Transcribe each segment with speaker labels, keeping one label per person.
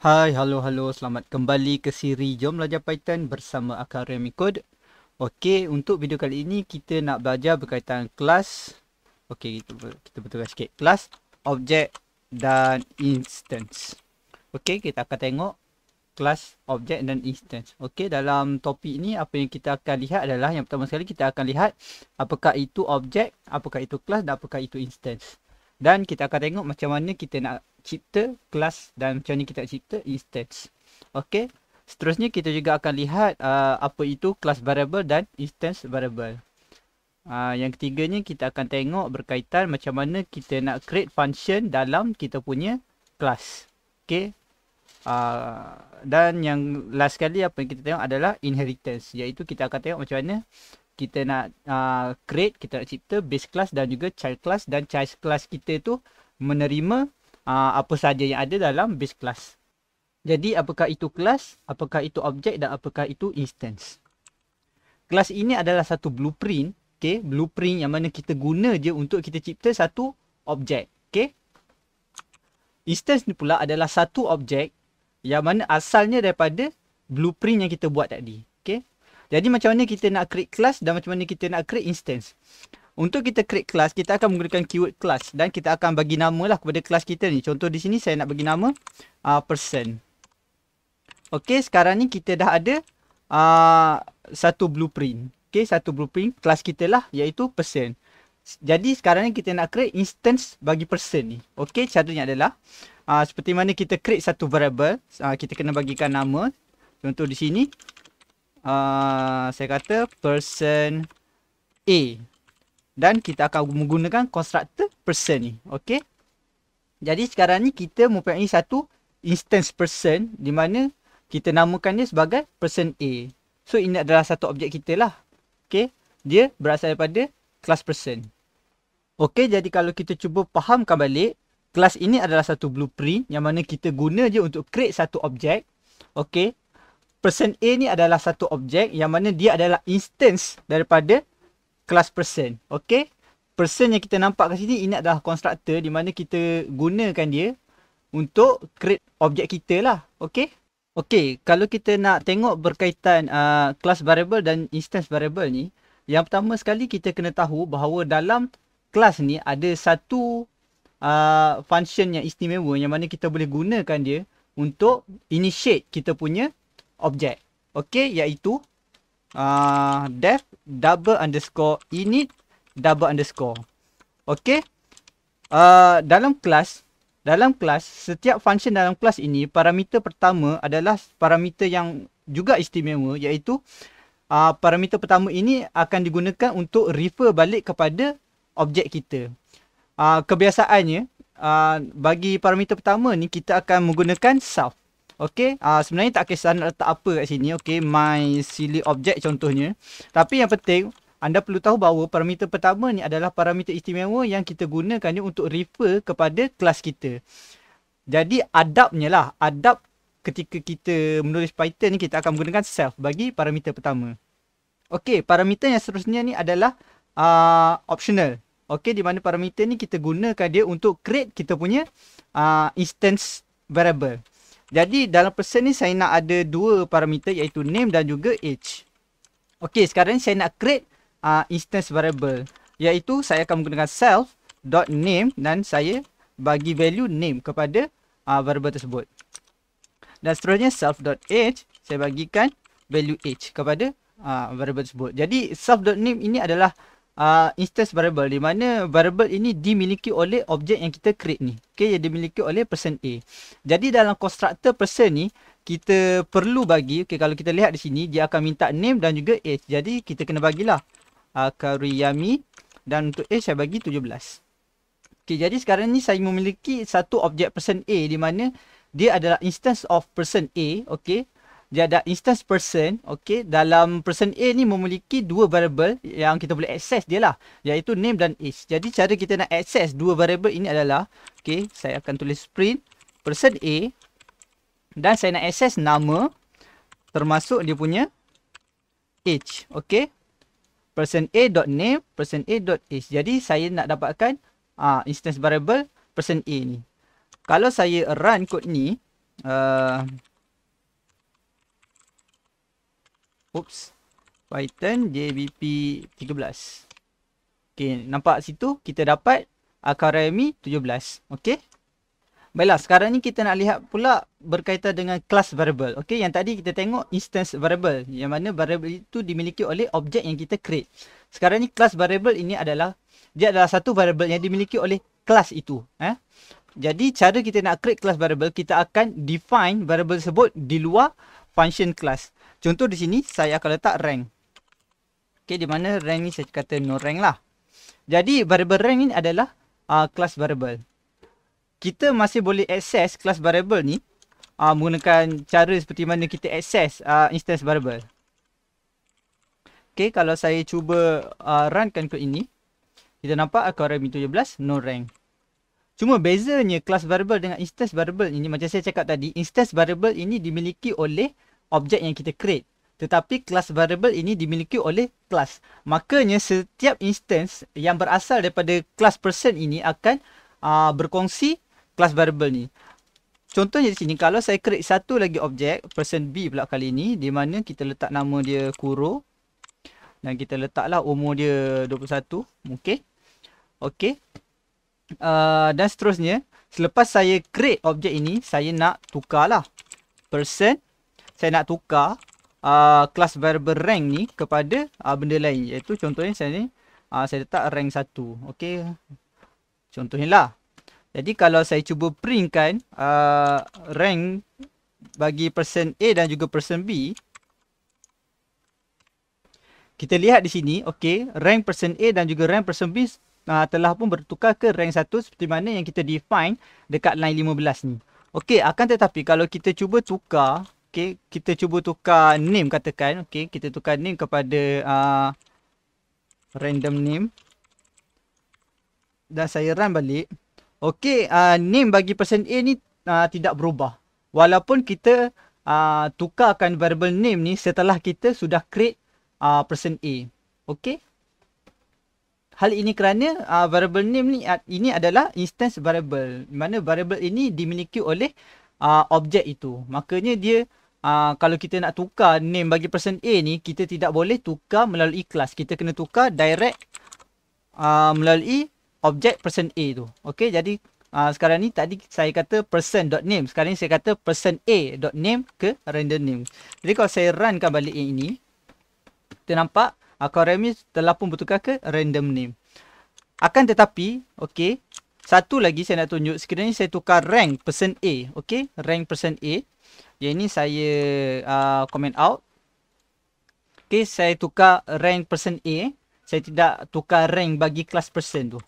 Speaker 1: Hai, halo, halo. Selamat kembali ke siri Jom Belajar Python bersama Akarim Code. Okey, untuk video kali ini kita nak belajar berkaitan kelas. Okey, kita, kita betulkan sikit. Kelas, objek dan instance. Okey, kita akan tengok kelas, objek dan instance. Okey, dalam topik ini apa yang kita akan lihat adalah yang pertama sekali kita akan lihat apakah itu objek, apakah itu kelas dan apakah itu instance. Dan kita akan tengok macam mana kita nak cipta kelas dan macam mana kita nak cipta instance. Okey. Seterusnya kita juga akan lihat uh, apa itu kelas variable dan instance variable. Uh, yang ketiganya kita akan tengok berkaitan macam mana kita nak create function dalam kita punya kelas. Okey. Uh, dan yang last sekali apa yang kita tengok adalah inheritance. Iaitu kita akan tengok macam mana kita nak uh, create, kita nak cipta base class dan juga child class dan child class kita tu menerima uh, apa saja yang ada dalam base class. Jadi apakah itu class, apakah itu objek dan apakah itu instance. Class ini adalah satu blueprint, okay? blueprint yang mana kita guna je untuk kita cipta satu objek. Okay? Instance ni pula adalah satu objek yang mana asalnya daripada blueprint yang kita buat tadi. Jadi macam mana kita nak create class dan macam mana kita nak create instance. Untuk kita create class, kita akan menggunakan keyword class dan kita akan bagi nama lah kepada class kita ni. Contoh di sini saya nak bagi nama uh, person. Okay, sekarang ni kita dah ada uh, satu blueprint. Okay, satu blueprint class kita lah iaitu person. Jadi sekarang ni kita nak create instance bagi person ni. Okay, caranya adalah uh, seperti mana kita create satu variable, uh, kita kena bagikan nama. Contoh di sini, uh, saya kata person A dan kita akan menggunakan constructor person ni okey jadi sekarang ni kita mempunyai satu instance person di mana kita namakan dia sebagai person A so ini adalah satu objek kita lah okey dia berasal daripada class person okey jadi kalau kita cuba fahamkan balik kelas ini adalah satu blueprint yang mana kita guna je untuk create satu objek okey person A ni adalah satu objek yang mana dia adalah instance daripada kelas person. Okey, Person yang kita nampak kat sini ini adalah constructor di mana kita gunakan dia untuk create objek kita lah. Okey, okey Kalau kita nak tengok berkaitan uh, class variable dan instance variable ni. Yang pertama sekali kita kena tahu bahawa dalam kelas ni ada satu uh, function yang istimewa yang mana kita boleh gunakan dia untuk initiate kita punya objek. Okey, iaitu uh, def double underscore init double underscore. Okey. Uh, dalam kelas, dalam kelas, setiap function dalam kelas ini, parameter pertama adalah parameter yang juga istimewa iaitu uh, parameter pertama ini akan digunakan untuk refer balik kepada objek kita. Uh, kebiasaannya, uh, bagi parameter pertama ni kita akan menggunakan self. Okey, uh, sebenarnya tak kisah nak letak apa kat sini. Okey, my silly object contohnya. Tapi yang penting, anda perlu tahu bahawa parameter pertama ni adalah parameter istimewa yang kita gunakan untuk refer kepada kelas kita. Jadi, adabnya lah. Adab ketika kita menulis Python ni, kita akan menggunakan self bagi parameter pertama. Okey, parameter yang seterusnya ni adalah uh, optional. Okey, di mana parameter ni kita gunakan dia untuk create kita punya uh, instance variable. Jadi dalam person ni saya nak ada dua parameter iaitu name dan juga age. Okey, sekarang ni saya nak create uh, instance variable iaitu saya akan menggunakan self.name dan saya bagi value name kepada uh, variable tersebut. Dan seterusnya self.age saya bagikan value age kepada uh, variable tersebut. Jadi self.name ini adalah uh, instance variable di mana variable ini dimiliki oleh objek yang kita create ni. Okay, yang dimiliki oleh person A. Jadi dalam constructor person ni, kita perlu bagi, okay, kalau kita lihat di sini, dia akan minta name dan juga age. Jadi kita kena bagilah uh, ah, Karyami dan untuk age saya bagi 17. Okay, jadi sekarang ni saya memiliki satu objek person A di mana dia adalah instance of person A. Okay dia ada instance person okey dalam person A ni memiliki dua variable yang kita boleh access dia lah iaitu name dan age jadi cara kita nak access dua variable ini adalah okey saya akan tulis print person A dan saya nak access nama termasuk dia punya age okey person dot name, person dot age. jadi saya nak dapatkan uh, instance variable person A ni kalau saya run kod ni uh, Oops. Python JBP 13. Okay. Nampak situ kita dapat akar Remy 17. Okey, Baiklah. Sekarang ni kita nak lihat pula berkaitan dengan class variable. Okey, Yang tadi kita tengok instance variable. Yang mana variable itu dimiliki oleh objek yang kita create. Sekarang ni class variable ini adalah. Dia adalah satu variable yang dimiliki oleh class itu. Eh? Jadi cara kita nak create class variable. Kita akan define variable tersebut di luar function class. Contoh di sini saya akan letak rank. Okey di mana rank ni saya kata no rank lah. Jadi variable rank ni adalah uh, class variable. Kita masih boleh access class variable ni uh, menggunakan cara seperti mana kita access uh, instance variable. Okey kalau saya cuba uh, runkan kod ini kita nampak aquarium 17 no rank. Cuma bezanya class variable dengan instance variable ini macam saya cakap tadi instance variable ini dimiliki oleh objek yang kita create. Tetapi kelas variable ini dimiliki oleh kelas. Makanya setiap instance yang berasal daripada kelas person ini akan uh, berkongsi kelas variable ni. Contohnya di sini, kalau saya create satu lagi objek, person B pula kali ini, di mana kita letak nama dia Kuro. Dan kita letaklah umur dia 21. Okay. Okay. Uh, dan seterusnya, selepas saya create objek ini, saya nak tukarlah person 21 saya nak tukar uh, class variable rank ni kepada uh, benda lain iaitu contohnya saya ni uh, saya letak rank 1 okey contohnya lah jadi kalau saya cuba printkan uh, rank bagi person A dan juga person B kita lihat di sini okey rank person A dan juga rank person B uh, telah pun bertukar ke rank 1 seperti mana yang kita define dekat line 15 ni okey akan tetapi kalau kita cuba tukar Okay, kita cuba tukar name katakan. Okay, kita tukar name kepada uh, random name. Dan saya run balik. Okay, uh, ah, name bagi person A ni uh, tidak berubah. Walaupun kita uh, tukarkan variable name ni setelah kita sudah create uh, person A. Okay. Hal ini kerana uh, variable name ni uh, ini adalah instance variable. Di mana variable ini dimiliki oleh uh, objek itu. Makanya dia uh, kalau kita nak tukar name bagi person A ni kita tidak boleh tukar melalui kelas. kita kena tukar direct uh, melalui objek person A tu okey jadi uh, sekarang ni tadi saya kata person.name sekarang ni saya kata person person.a.name ke random name jadi kalau saya runkan balik yang ini kita nampak akademi uh, telah pun bertukar ke random name akan tetapi okey satu lagi saya nak tunjuk sekiranya saya tukar rank person A okey rank person A yang ini saya uh, comment out. Okay, saya tukar rank person A. Saya tidak tukar rank bagi kelas person tu.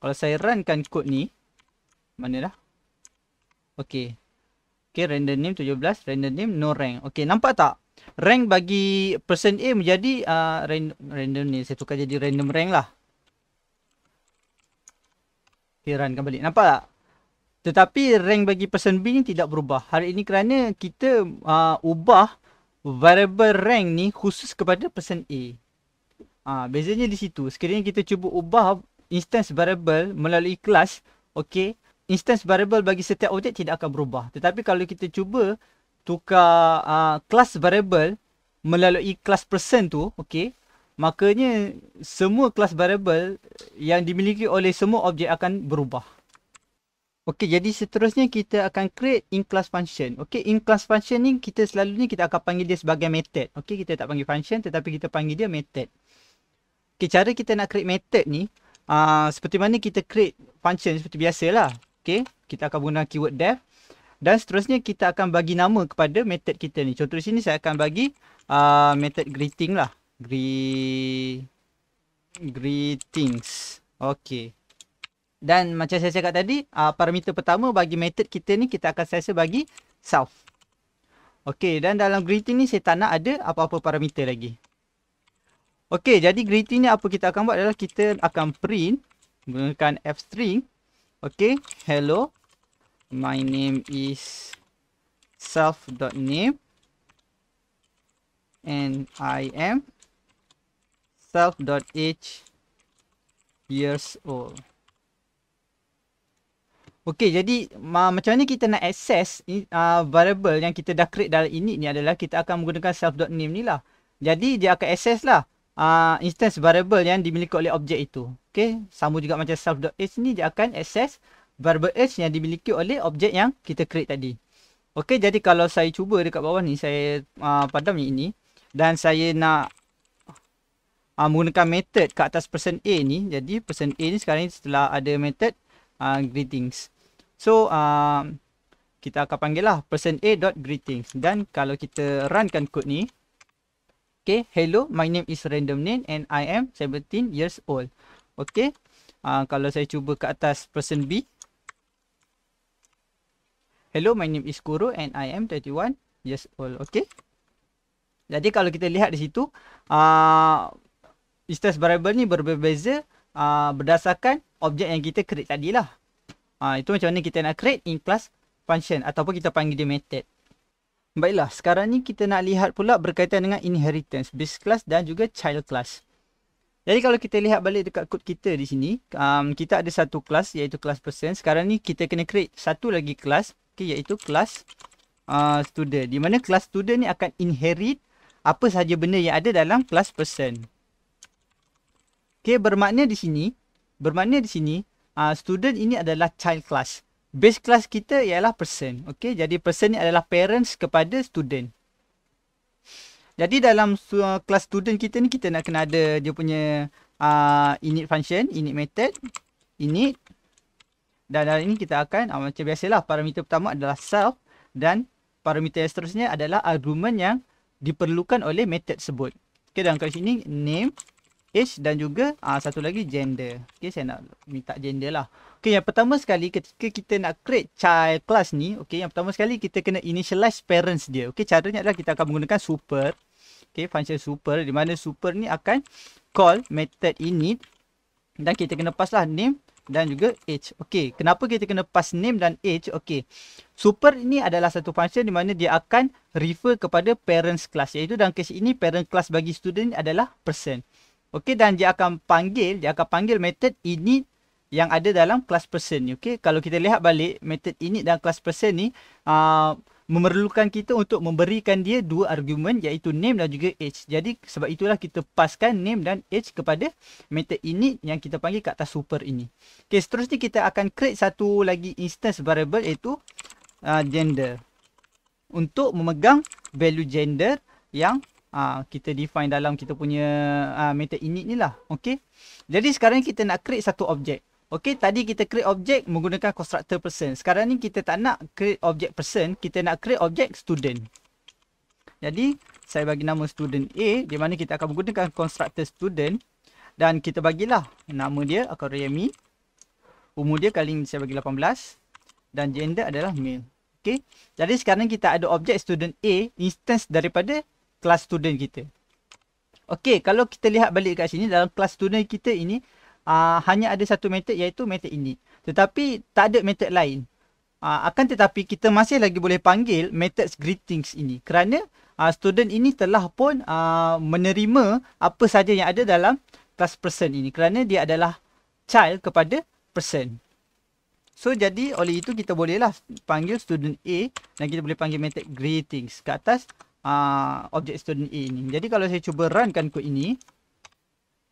Speaker 1: Kalau saya runkan kod ni. Mana dah? Okay. Okay, random name 17. Random name no rank. Okay, nampak tak? Rank bagi person A menjadi uh, random, random ni. Saya tukar jadi random rank lah. Okay, runkan balik. Nampak tak? tetapi rank bagi person B ni tidak berubah hari ini kerana kita uh, ubah variable rank ni khusus kepada person A. Ah uh, bezanya di situ. Sekiranya kita cuba ubah instance variable melalui kelas, okay? instance variable bagi setiap objek tidak akan berubah. Tetapi kalau kita cuba tukar uh, ah, class variable melalui class person tu, okay? makanya semua class variable yang dimiliki oleh semua objek akan berubah. Okey, jadi seterusnya kita akan create in-class function. Okey, in-class function ni kita selalu ni kita akan panggil dia sebagai method. Okey, kita tak panggil function tetapi kita panggil dia method. Okey, cara kita nak create method ni, uh, seperti mana kita create function seperti biasalah. Okey, kita akan guna keyword def. Dan seterusnya kita akan bagi nama kepada method kita ni. Contoh sini saya akan bagi uh, method greeting lah. Gre greetings. Okey. Dan macam saya cakap tadi, uh, parameter pertama bagi method kita ni kita akan selesa bagi self. Okey, dan dalam greeting ni saya tak nak ada apa-apa parameter lagi. Okey, jadi greeting ni apa kita akan buat adalah kita akan print menggunakan f string. Okey, hello. My name is self.name and I am self.age years old. Okey, jadi ma- macam ni kita nak access uh, variable yang kita dah create dalam init ni adalah kita akan menggunakan self.name ni lah. Jadi dia akan access lah uh, instance variable yang dimiliki oleh objek itu. Okey, sama juga macam self.h ni dia akan access variable h yang dimiliki oleh objek yang kita create tadi. Okey, jadi kalau saya cuba dekat bawah ni, saya uh, padam ni ini dan saya nak uh, menggunakan method ke atas person a ni. Jadi person a ni sekarang ni setelah ada method uh, greetings. So uh, kita akan panggil lah person A dot greetings. Dan kalau kita runkan kod ni, okay, hello, my name is random name and I am 17 years old. Okay, uh, kalau saya cuba ke atas person B, hello, my name is Kuro and I am 31 years old. Okay. Jadi kalau kita lihat di situ, uh, istas variable ni berbeza uh, berdasarkan objek yang kita create tadi lah. Ha, itu macam mana kita nak create in class function ataupun kita panggil dia method. Baiklah, sekarang ni kita nak lihat pula berkaitan dengan inheritance, base class dan juga child class. Jadi kalau kita lihat balik dekat kod kita di sini, um, kita ada satu class iaitu class person. Sekarang ni kita kena create satu lagi class okay, iaitu class uh, student. Di mana class student ni akan inherit apa sahaja benda yang ada dalam class person. Okay, bermakna di sini Bermakna di sini, uh, student ini adalah child class. Base class kita ialah person. Okay? Jadi person ini adalah parents kepada student. Jadi dalam uh, ah, class student kita ni, kita nak kena ada dia punya uh, init function, init method, init. Dan dalam ini kita akan, uh, macam biasalah, parameter pertama adalah self. Dan parameter seterusnya adalah argument yang diperlukan oleh method sebut. Okay, dalam kali ini name age dan juga uh, satu lagi gender. Okay, saya nak minta gender lah. Okay, yang pertama sekali ketika kita nak create child class ni, okay, yang pertama sekali kita kena initialize parents dia. Okay, caranya adalah kita akan menggunakan super. Okay, function super di mana super ni akan call method init dan kita kena pass lah name dan juga age. Okay, kenapa kita kena pass name dan age? Okay, super ini adalah satu function di mana dia akan refer kepada parents class. Iaitu dalam kes ini parent class bagi student adalah person. Okey dan dia akan panggil, dia akan panggil method ini yang ada dalam class person ni. Okey, kalau kita lihat balik method ini dan class person ni aa, ah, memerlukan kita untuk memberikan dia dua argument iaitu name dan juga age. Jadi sebab itulah kita paskan name dan age kepada method ini yang kita panggil kat atas super ini. Okey, seterusnya kita akan create satu lagi instance variable iaitu aa, ah, gender. Untuk memegang value gender yang ha, kita define dalam kita punya ha, ah, method init ni lah. Okay. Jadi sekarang kita nak create satu objek. Okay, tadi kita create objek menggunakan constructor person. Sekarang ni kita tak nak create objek person, kita nak create objek student. Jadi, saya bagi nama student A, di mana kita akan menggunakan constructor student. Dan kita bagilah nama dia, akan Remy. Umur dia kali ni saya bagi 18. Dan gender adalah male. Okay, jadi sekarang kita ada objek student A, instance daripada kelas student kita. Okey, kalau kita lihat balik kat sini dalam kelas student kita ini uh, hanya ada satu method iaitu method ini. Tetapi tak ada method lain. Uh, akan tetapi kita masih lagi boleh panggil method greetings ini kerana uh, student ini telah pun uh, menerima apa saja yang ada dalam class person ini kerana dia adalah child kepada person. So jadi oleh itu kita bolehlah panggil student A dan kita boleh panggil method greetings ke atas uh, objek student A ni. Jadi kalau saya cuba runkan kod ini.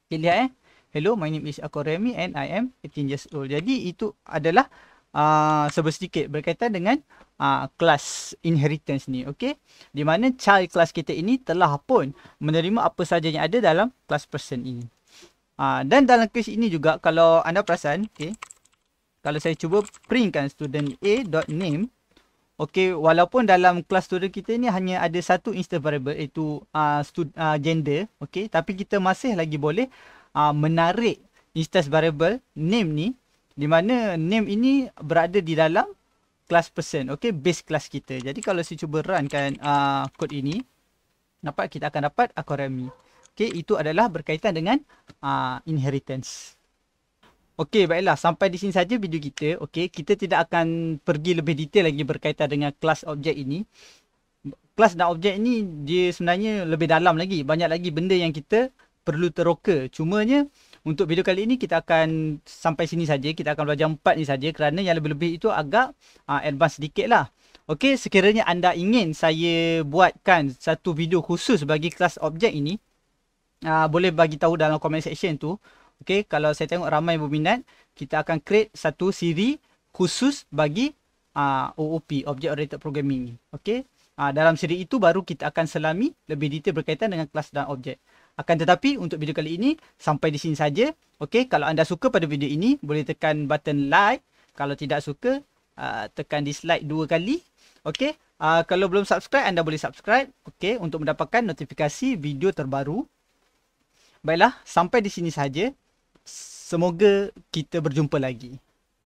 Speaker 1: Okay, lihat eh. Hello, my name is Akoremi and I am 18 years old. Jadi itu adalah uh, ah, sebesar sedikit berkaitan dengan uh, ah, class inheritance ni. Okay. Di mana child class kita ini telah pun menerima apa sahaja yang ada dalam class person ini. Uh, dan dalam case ini juga kalau anda perasan. Okay. Kalau saya cuba printkan student A.name. Okey, walaupun dalam kelas student kita ni hanya ada satu instance variable iaitu uh, ah, stud, uh, ah, gender, okey, tapi kita masih lagi boleh uh, menarik instance variable name ni di mana name ini berada di dalam class person, okey, base class kita. Jadi kalau saya cuba run kan uh, kod ini, nampak kita akan dapat akorami. Okey, itu adalah berkaitan dengan uh, inheritance. Okey, baiklah. Sampai di sini saja video kita. Okey, kita tidak akan pergi lebih detail lagi berkaitan dengan kelas objek ini. Kelas dan objek ini, dia sebenarnya lebih dalam lagi. Banyak lagi benda yang kita perlu teroka. Cumanya, untuk video kali ini, kita akan sampai sini saja. Kita akan belajar empat ini saja kerana yang lebih-lebih itu agak uh, advance sedikit lah. Okey, sekiranya anda ingin saya buatkan satu video khusus bagi kelas objek ini, uh, boleh bagi tahu dalam comment section tu. Okay, kalau saya tengok ramai yang berminat, kita akan create satu siri khusus bagi uh, ah, OOP, Object Oriented Programming. Okay, uh, ah, dalam siri itu baru kita akan selami lebih detail berkaitan dengan kelas dan objek. Akan tetapi untuk video kali ini sampai di sini saja. Okay, kalau anda suka pada video ini boleh tekan button like. Kalau tidak suka uh, tekan dislike dua kali. Okay, uh, kalau belum subscribe anda boleh subscribe. Okay, untuk mendapatkan notifikasi video terbaru. Baiklah, sampai di sini saja semoga kita berjumpa lagi.